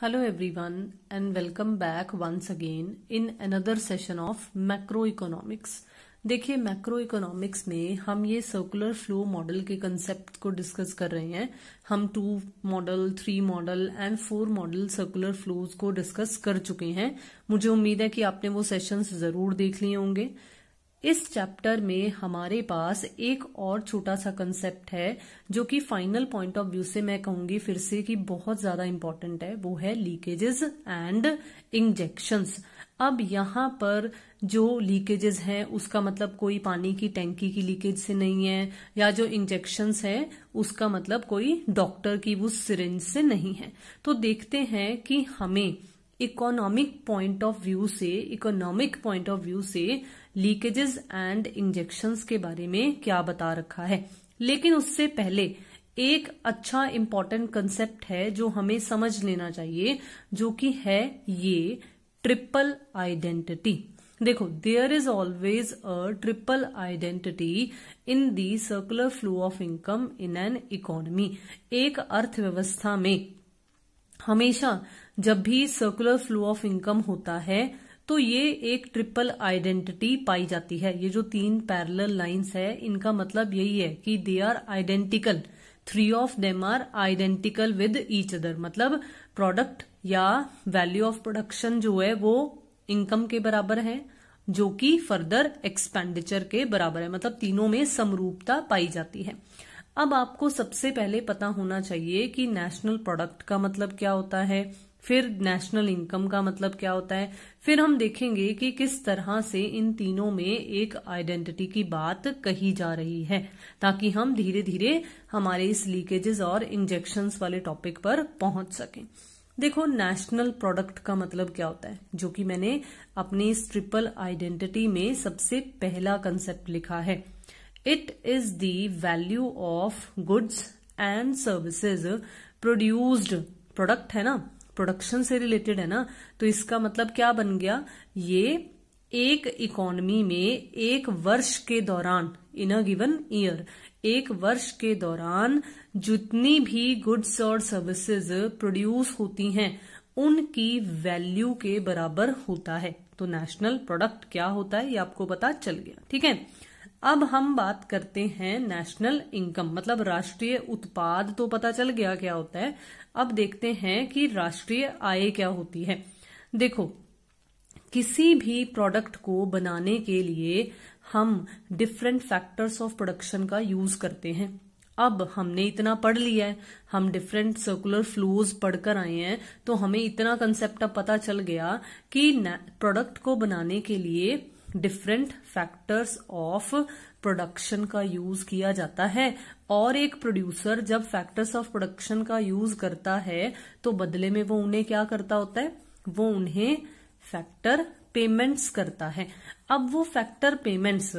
Hello everyone and welcome back once again in another session of macro economics देखिए macro economics में हम ये circular flow model के concept को discuss कर रहे हैं हम two model three model and four model circular flows को डिस्कस कर चुके हैं मुझे उम्मीद है कि आपने वो सेशंस जरूर देख लिए होंगे इस चैप्टर में हमारे पास एक और छोटा सा कंसेप्ट है जो कि फाइनल पॉइंट ऑफ व्यू से मैं कहूंगी फिर से कि बहुत ज्यादा इम्पोर्टेंट है वो है लीकेजेस एंड इंजेक्शंस अब यहाँ पर जो लीकेजेस हैं उसका मतलब कोई पानी की टैंकी की लीकेज से नहीं है या जो इंजेक्शंस हैं उसका मतलब कोई डॉक्टर की वो सिरेंज से नहीं है तो देखते हैं कि हमें इकोनॉमिक पॉइंट ऑफ व्यू से इकोनॉमिक पॉइंट ऑफ व्यू से लीकेजेस एंड इंजेक्शंस के बारे में क्या बता रखा है लेकिन उससे पहले एक अच्छा इम्पॉर्टेंट कंसेप्ट है जो हमें समझ लेना चाहिए जो कि है ये ट्रिपल आइडेंटिटी देखो there is always a triple identity in the circular flow of income in an economy एक अर्थव्यवस्था में हमेशा जब भी सर्कुलर फ्लो ऑफ इनकम होता है तो ये एक ट्रिपल आइडेंटिटी पाई जाती है ये जो तीन पैरल लाइन्स है इनका मतलब यही है कि they are identical three of them are identical with each other मतलब प्रोडक्ट या वैल्यू ऑफ प्रोडक्शन जो है वो इनकम के बराबर है जो कि फर्दर एक्सपेंडिचर के बराबर है मतलब तीनों में समरूपता पाई जाती है अब आपको सबसे पहले पता होना चाहिए कि नेशनल प्रोडक्ट का मतलब क्या होता है फिर नेशनल इनकम का मतलब क्या होता है फिर हम देखेंगे कि किस तरह से इन तीनों में एक आइडेंटिटी की बात कही जा रही है ताकि हम धीरे धीरे हमारे इस लीकेजेस और इंजेक्शन वाले टॉपिक पर पहुंच सकें देखो नेशनल प्रोडक्ट का मतलब क्या होता है जो कि मैंने अपनी इस ट्रिपल आइडेंटिटी में सबसे पहला कंसेप्ट लिखा है it is the value of goods and services produced product है ना प्रोडक्शन से रिलेटेड है ना तो इसका मतलब क्या बन गया ये एक इकोनॉमी में एक वर्ष के दौरान इन अ गिवन ईयर एक वर्ष के दौरान जितनी भी गुड्स और सर्विसेज प्रोड्यूस होती हैं उनकी वैल्यू के बराबर होता है तो नेशनल प्रोडक्ट क्या होता है ये आपको पता चल गया ठीक है अब हम बात करते हैं नेशनल इनकम मतलब राष्ट्रीय उत्पाद तो पता चल गया क्या होता है अब देखते हैं कि राष्ट्रीय आय क्या होती है देखो किसी भी प्रोडक्ट को बनाने के लिए हम डिफरेंट फैक्टर्स ऑफ प्रोडक्शन का यूज करते हैं अब हमने इतना पढ़ लिया है हम डिफरेंट सर्कुलर फ्लोज पढ़कर आए हैं तो हमें इतना कंसेप्ट अब पता चल गया कि प्रोडक्ट को बनाने के लिए डिफरेंट फैक्टर्स ऑफ प्रोडक्शन का यूज किया जाता है और एक प्रोड्यूसर जब फैक्टर्स ऑफ प्रोडक्शन का यूज करता है तो बदले में वो उन्हें क्या करता होता है वो उन्हें फैक्टर पेमेंट्स करता है अब वो फैक्टर पेमेंट्स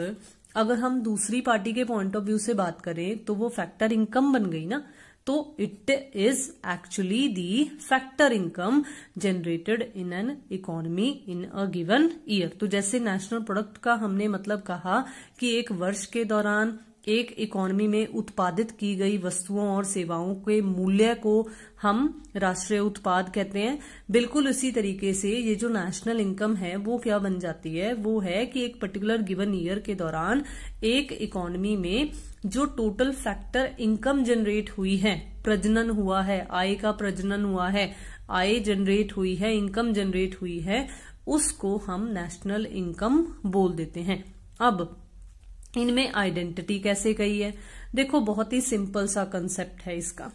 अगर हम दूसरी पार्टी के पॉइंट ऑफ व्यू से बात करें तो वो फैक्टर इनकम बन गई ना तो it is actually the factor income generated in an economy in a given year तो जैसे नेशनल प्रोडक्ट का हमने मतलब कहा कि एक वर्ष के दौरान एक इकोनॉमी में उत्पादित की गई वस्तुओं और सेवाओं के मूल्य को हम राष्ट्रीय उत्पाद कहते हैं बिल्कुल उसी तरीके से ये जो नेशनल इनकम है वो क्या बन जाती है वो है कि एक पर्टिकुलर गिवन ईयर के दौरान एक इकोनॉमी में जो टोटल फैक्टर इनकम जनरेट हुई है प्रजनन हुआ है आय का प्रजनन हुआ है आय जनरेट हुई है इनकम जनरेट हुई है उसको हम नेशनल इनकम बोल देते हैं अब इनमें आइडेंटिटी कैसे गई है देखो बहुत ही सिंपल सा कंसेप्ट है इसका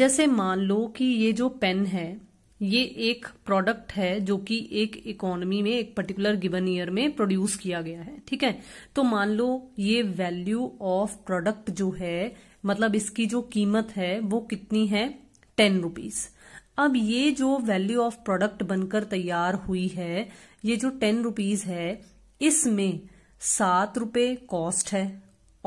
जैसे मान लो कि ये जो पेन है ये एक प्रोडक्ट है जो कि एक इकोनॉमी में एक पर्टिकुलर गिवन ईयर में प्रोड्यूस किया गया है ठीक है तो मान लो ये वैल्यू ऑफ प्रोडक्ट जो है मतलब इसकी जो कीमत है वो कितनी है टेन रुपीज अब ये जो वैल्यू ऑफ प्रोडक्ट बनकर तैयार हुई है ये जो टेन रुपीज है इसमें सात रुपये कॉस्ट है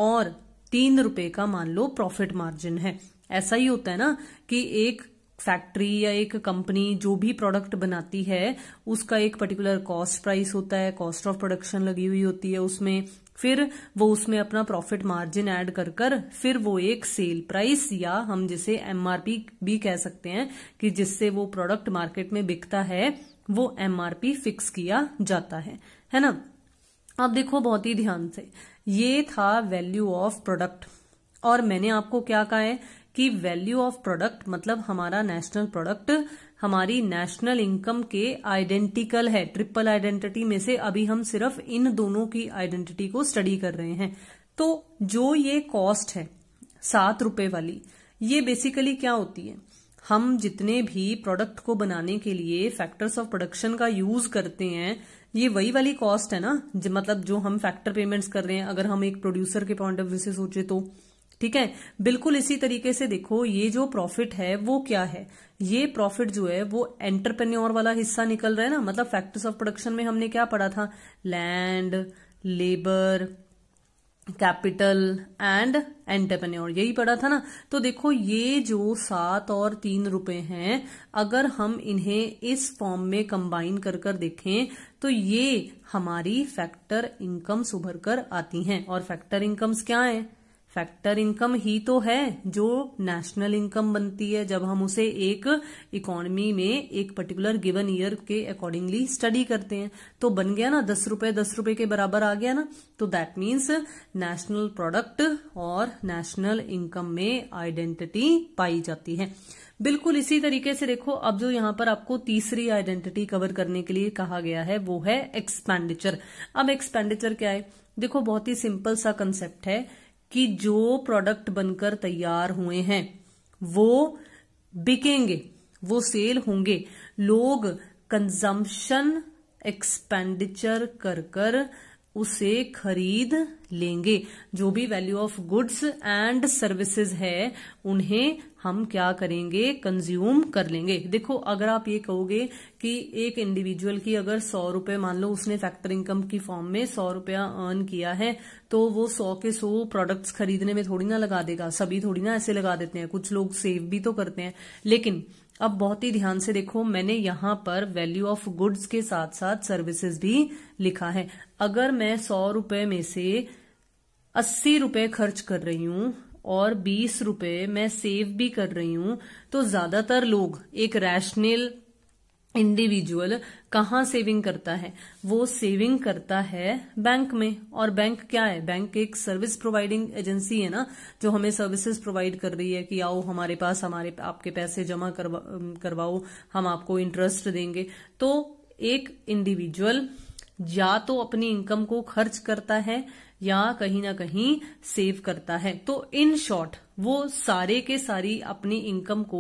और तीन रुपए का मान लो प्रॉफिट मार्जिन है ऐसा ही होता है ना कि एक फैक्ट्री या एक कंपनी जो भी प्रोडक्ट बनाती है उसका एक पर्टिकुलर कॉस्ट प्राइस होता है कॉस्ट ऑफ प्रोडक्शन लगी हुई होती है उसमें फिर वो उसमें अपना प्रॉफिट मार्जिन ऐड कर कर फिर वो एक सेल प्राइस या हम जिसे एमआरपी भी कह सकते हैं कि जिससे वो प्रोडक्ट मार्केट में बिकता है वो एमआरपी फिक्स किया जाता है है ना अब देखो बहुत ही ध्यान से ये था वैल्यू ऑफ प्रोडक्ट और मैंने आपको क्या कहा है कि वैल्यू ऑफ प्रोडक्ट मतलब हमारा नेशनल प्रोडक्ट हमारी नेशनल इनकम के आइडेंटिकल है ट्रिपल आइडेंटिटी में से अभी हम सिर्फ इन दोनों की आइडेंटिटी को स्टडी कर रहे हैं तो जो ये कॉस्ट है सात रुपए वाली ये बेसिकली क्या होती है हम जितने भी प्रोडक्ट को बनाने के लिए फैक्टर्स ऑफ प्रोडक्शन का यूज करते हैं ये वही वाली कॉस्ट है ना मतलब जो हम फैक्टर पेमेंट्स कर रहे हैं अगर हम एक प्रोड्यूसर के पॉइंट ऑफ व्यू से सोचे तो ठीक है बिल्कुल इसी तरीके से देखो ये जो प्रॉफिट है वो क्या है ये प्रॉफिट जो है वो एंटरप्रेन्योर वाला हिस्सा निकल रहा है ना मतलब फैक्टर्स ऑफ प्रोडक्शन में हमने क्या पढ़ा था land labour capital and entrepreneur यही पढ़ा था ना तो देखो ये जो सात और तीन रुपए हैं अगर हम इन्हें इस फॉर्म में कंबाइन कर कर देखें तो ये हमारी फैक्टर इनकम्स उभर कर आती हैं और फैक्टर इनकम्स क्या है फैक्टर इनकम ही तो है जो नेशनल इनकम बनती है जब हम उसे एक इकोनॉमी में एक पर्टिकुलर गिवन ईयर के अकॉर्डिंगली स्टडी करते हैं तो बन गया ना दस रुपए दस रुपए के बराबर आ गया ना तो दैट मीन्स नेशनल प्रोडक्ट और नेशनल इनकम में आइडेंटिटी पाई जाती है बिल्कुल इसी तरीके से देखो अब जो यहां पर आपको तीसरी आइडेंटिटी कवर करने के लिए कहा गया है वो है एक्सपेंडिचर अब एक्सपेंडिचर क्या है देखो बहुत ही सिंपल सा कंसेप्ट है कि जो प्रोडक्ट बनकर तैयार हुए हैं वो बिकेंगे वो सेल होंगे लोग कंजम्पशन एक्सपेंडिचर कर कर उसे खरीद लेंगे जो भी value of goods and services है उन्हें हम क्या करेंगे कंज्यूम कर लेंगे देखो अगर आप ये कहोगे कि एक इंडिविजुअल की अगर सौ रुपए मान लो उसने फैक्टर इनकम की फॉर्म में सौ रुपया अर्न किया है तो वो सौ के सौ प्रोडक्ट्स खरीदने में थोड़ी ना लगा देगा सभी थोड़ी ना ऐसे लगा देते हैं कुछ लोग सेव भी तो करते हैं लेकिन अब बहुत ही ध्यान से देखो मैंने यहां पर वैल्यू ऑफ गुड्स के साथ साथ सर्विसेज भी लिखा है अगर मैं सौ रुपए में से अस्सी रुपए खर्च कर रही हूं और बीस रुपए मैं सेव भी कर रही हूं तो ज्यादातर लोग एक रैशनल इंडिविजुअल कहाँ सेविंग करता है वो सेविंग करता है बैंक में और बैंक क्या है बैंक एक सर्विस प्रोवाइडिंग एजेंसी है ना जो हमें सर्विसेज प्रोवाइड कर रही है कि आओ हमारे पास हमारे आपके पैसे जमा करवा करवाओ हम आपको इंटरेस्ट देंगे तो एक इंडिविजुअल या तो अपनी इनकम को खर्च करता है या कहीं ना कहीं सेव करता है तो इन शॉर्ट वो सारे के सारी अपनी इनकम को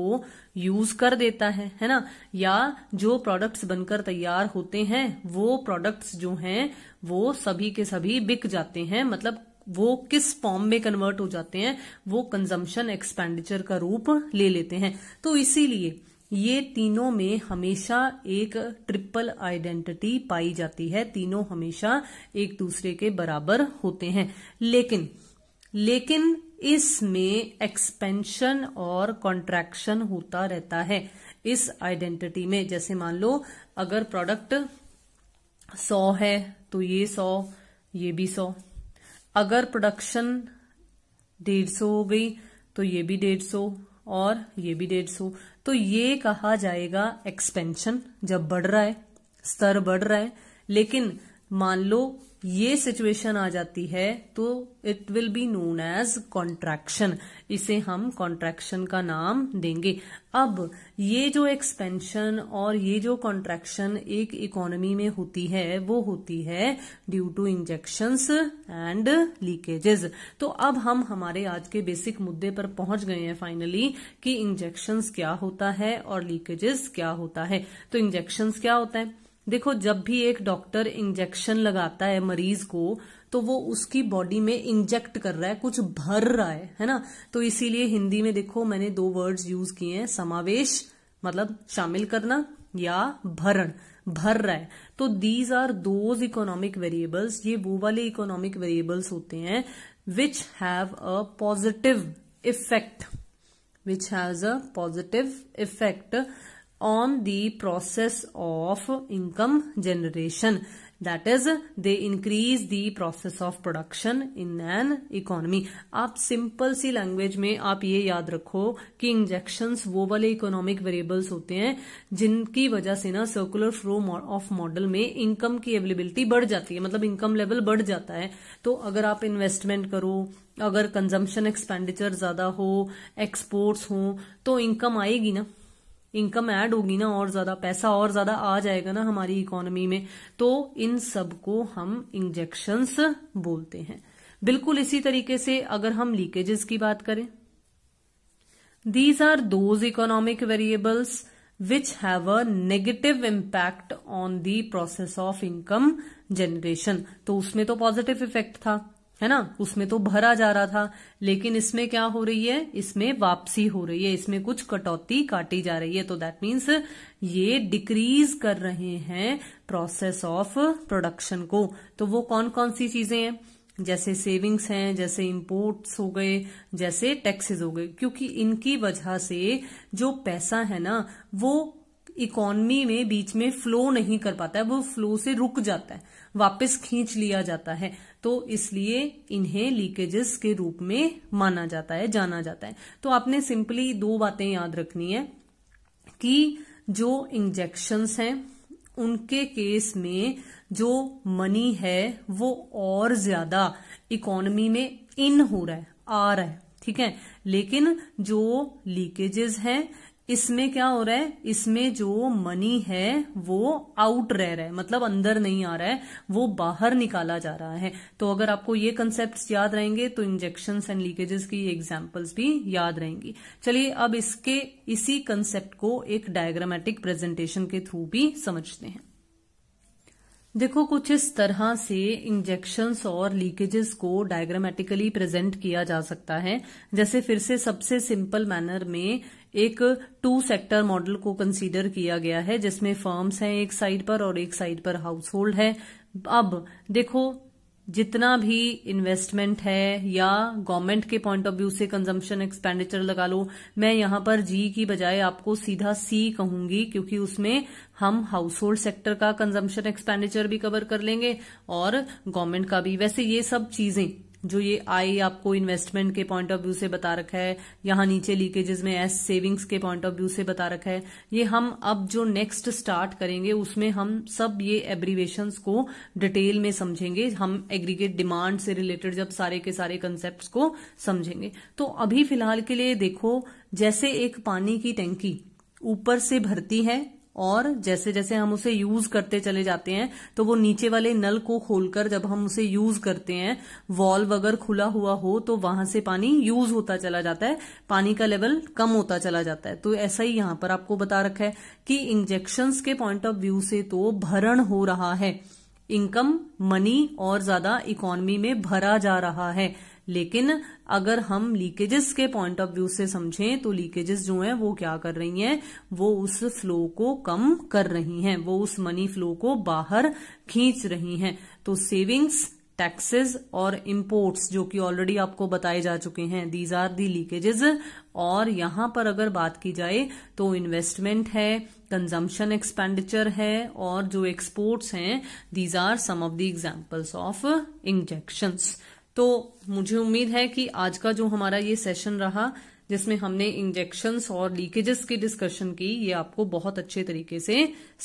यूज कर देता है है ना या जो प्रोडक्ट्स बनकर तैयार होते हैं वो प्रोडक्ट्स जो हैं वो सभी के सभी बिक जाते हैं मतलब वो किस फॉर्म में कन्वर्ट हो जाते हैं वो कंजम्पशन एक्सपेंडिचर का रूप ले लेते हैं तो इसीलिए ये तीनों में हमेशा एक ट्रिपल आइडेंटिटी पाई जाती है तीनों हमेशा एक दूसरे के बराबर होते हैं लेकिन लेकिन इसमें एक्सपेंशन और कॉन्ट्रैक्शन होता रहता है इस आइडेंटिटी में जैसे मान लो अगर प्रोडक्ट सौ है तो ये सौ ये भी सौ अगर प्रोडक्शन डेढ़ सौ हो गई तो ये भी डेढ़ सौ और ये भी डेढ़ सौ तो ये कहा जाएगा एक्सपेंशन जब बढ़ रहा है स्तर बढ़ रहा है लेकिन मान लो ये सिचुएशन आ जाती है तो it will be known as contraction इसे हम कॉन्ट्रैक्शन का नाम देंगे अब ये जो एक्सपेंशन और ये जो कॉन्ट्रैक्शन एक इकोनॉमी में होती है वो होती है due to injections and leakages तो अब हम हमारे आज के बेसिक मुद्दे पर पहुंच गए हैं फाइनली कि इंजेक्शंस क्या होता है और लीकेजेस क्या होता है तो इंजेक्शंस क्या होता है देखो जब भी एक डॉक्टर इंजेक्शन लगाता है मरीज को तो वो उसकी बॉडी में इंजेक्ट कर रहा है कुछ भर रहा है है ना तो इसीलिए हिंदी में देखो मैंने दो वर्ड्स यूज किए हैं समावेश मतलब शामिल करना या भरण भर रहा है तो these are those economic variables ये वो वाले इकोनॉमिक वेरिएबल्स होते हैं which have a positive effect which has a positive effect on the process of income generation that is they increase the process of production in an economy आप simple सी language में आप ये याद रखो कि इंजेक्शन वो वाले इकोनॉमिक वेरिएबल्स होते हैं जिनकी वजह से ना सर्कुलर फ्लो ऑफ मॉडल में इनकम की अवेलेबिलिटी बढ़ जाती है मतलब इनकम लेवल बढ़ जाता है तो अगर आप इन्वेस्टमेंट करो अगर कंजम्पशन एक्सपेंडिचर ज्यादा हो एक्सपोर्ट्स हो तो इनकम आएगी ना इनकम ऐड होगी ना और ज्यादा पैसा और ज्यादा आ जाएगा ना हमारी इकोनॉमी में तो इन सब को हम इंजेक्शंस बोलते हैं बिल्कुल इसी तरीके से अगर हम लीकेजेस की बात करें these are those economic variables which have a negative impact on the process of income generation तो उसमें तो पॉजिटिव इफेक्ट था है ना उसमें तो भरा जा रहा था लेकिन इसमें क्या हो रही है इसमें वापसी हो रही है इसमें कुछ कटौती काटी जा रही है तो दैट मीन्स ये डिक्रीज कर रहे हैं प्रोसेस ऑफ प्रोडक्शन को तो वो कौन कौन सी चीजें हैं जैसे सेविंग्स हैं जैसे इम्पोर्ट्स हो गए जैसे टैक्सेस हो गए क्योंकि इनकी वजह से जो पैसा है ना वो इकोनमी में बीच में फ्लो नहीं कर पाता है वो फ्लो से रुक जाता है वापस खींच लिया जाता है तो इसलिए इन्हें लीकेजेस के रूप में माना जाता है जाना जाता है तो आपने सिंपली दो बातें याद रखनी है कि जो इंजेक्शंस हैं उनके केस में जो मनी है वो और ज्यादा इकोनमी में इन हो रहा है आ रहा है ठीक है लेकिन जो लीकेजेस हैं इसमें क्या हो रहा है इसमें जो मनी है वो आउट रह रहा है मतलब अंदर नहीं आ रहा है वो बाहर निकाला जा रहा है तो अगर आपको ये कंसेप्ट याद रहेंगे तो इंजेक्शन एंड लीकेजेस की एग्जाम्पल्स भी याद रहेंगी चलिए अब इसके इसी कंसेप्ट को एक डायग्रामेटिक प्रेजेंटेशन के थ्रू भी समझते हैं देखो कुछ इस तरह से इंजेक्शंस और लीकेजेस को डायग्रामेटिकली प्रेजेंट किया जा सकता है जैसे फिर से सबसे सिंपल मैनर में एक टू सेक्टर मॉडल को कंसीडर किया गया है जिसमें फर्म्स हैं एक साइड पर और एक साइड पर हाउस होल्ड है अब देखो जितना भी इन्वेस्टमेंट है या गवर्नमेंट के पॉइंट ऑफ व्यू से कंजम्पशन एक्सपेंडिचर लगा लो मैं यहां पर जी की बजाय आपको सीधा सी कहूंगी क्योंकि उसमें हम हाउस होल्ड सेक्टर का कंजम्पशन एक्सपेंडिचर भी कवर कर लेंगे और गवर्नमेंट का भी वैसे ये सब चीजें जो ये आई आपको इन्वेस्टमेंट के पॉइंट ऑफ व्यू से बता रखा है यहां नीचे लीकेजेस में एस सेविंग्स के पॉइंट ऑफ व्यू से बता रखा है ये हम अब जो नेक्स्ट स्टार्ट करेंगे उसमें हम सब ये एब्रीवेशन को डिटेल में समझेंगे हम एग्रीगेट डिमांड से रिलेटेड जब सारे के सारे कंसेप्ट को समझेंगे तो अभी फिलहाल के लिए देखो जैसे एक पानी की टैंकी ऊपर से भरती है और जैसे जैसे हम उसे यूज करते चले जाते हैं तो वो नीचे वाले नल को खोलकर जब हम उसे यूज करते हैं वॉल्व अगर खुला हुआ हो तो वहां से पानी यूज होता चला जाता है पानी का लेवल कम होता चला जाता है तो ऐसा ही यहां पर आपको बता रखा है कि इंजेक्शन के पॉइंट ऑफ व्यू से तो भरण हो रहा है इनकम मनी और ज्यादा इकोनॉमी में भरा जा रहा है लेकिन अगर हम लीकेजेस के पॉइंट ऑफ व्यू से समझें तो लीकेजेस जो हैं वो क्या कर रही हैं वो उस फ्लो को कम कर रही हैं वो उस मनी फ्लो को बाहर खींच रही हैं तो सेविंग्स टैक्सेस और इम्पोर्ट्स जो कि ऑलरेडी आपको बताए जा चुके हैं दीज आर दी लीकेजेस और यहां पर अगर बात की जाए तो इन्वेस्टमेंट है कंजम्पशन एक्सपेंडिचर है और जो एक्सपोर्ट्स हैं these are some of the examples of injections तो मुझे उम्मीद है कि आज का जो हमारा ये सेशन रहा जिसमें हमने इंजेक्शन और लीकेजेस की डिस्कशन की ये आपको बहुत अच्छे तरीके से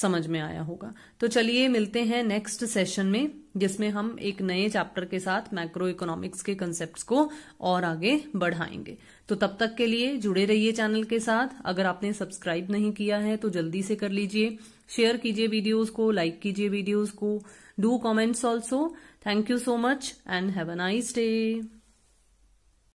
समझ में आया होगा तो चलिए मिलते हैं नेक्स्ट सेशन में जिसमें हम एक नए चैप्टर के साथ मैक्रो इकोनॉमिक्स के कंसेप्ट को और आगे बढ़ाएंगे तो तब तक के लिए जुड़े रहिए चैनल के साथ अगर आपने सब्सक्राइब नहीं किया है तो जल्दी से कर लीजिए शेयर कीजिए वीडियोज को लाइक कीजिए वीडियोज को do comments also Thank you so much and have a nice day.